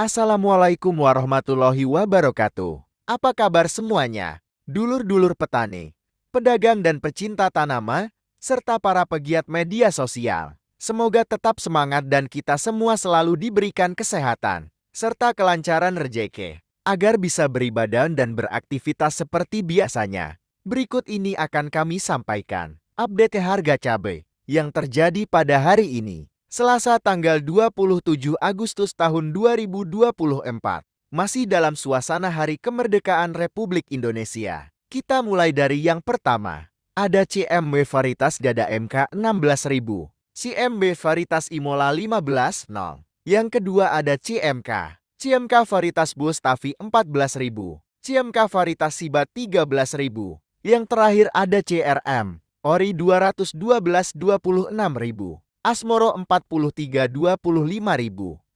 Assalamualaikum warahmatullahi wabarakatuh. Apa kabar semuanya? Dulur-dulur petani, pedagang dan pecinta tanaman, serta para pegiat media sosial. Semoga tetap semangat dan kita semua selalu diberikan kesehatan, serta kelancaran rejeki, agar bisa beribadah dan beraktivitas seperti biasanya. Berikut ini akan kami sampaikan. Update harga cabai yang terjadi pada hari ini. Selasa tanggal 27 Agustus tahun 2024, masih dalam suasana Hari Kemerdekaan Republik Indonesia. Kita mulai dari yang pertama. Ada CMB varietas dada MK 16000, CMB varietas Imola 150. Yang kedua ada CMK, CMK varietas belas 14000, CMK varietas Siba 13000. Yang terakhir ada CRM, Ori 212 26000. Asmoro 43 25.000,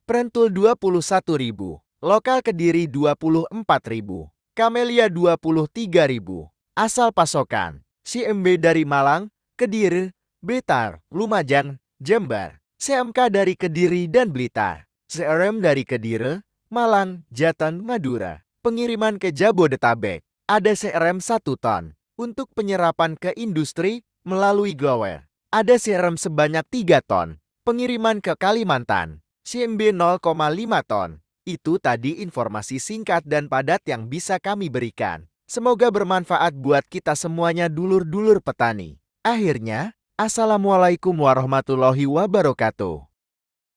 Prentul 21.000, Lokal Kediri 24.000, Kamelia 23.000. Asal pasokan, CMB dari Malang, Kediri, Blitar, Lumajang, Jember, CMK dari Kediri dan Blitar, CRM dari Kediri, Malang, Jateng, Madura. Pengiriman ke Jabodetabek, ada CRM 1 ton untuk penyerapan ke industri melalui Gower ada serum sebanyak 3 ton, pengiriman ke Kalimantan, CMB 0,5 ton. Itu tadi informasi singkat dan padat yang bisa kami berikan. Semoga bermanfaat buat kita semuanya dulur-dulur petani. Akhirnya, Assalamualaikum warahmatullahi wabarakatuh.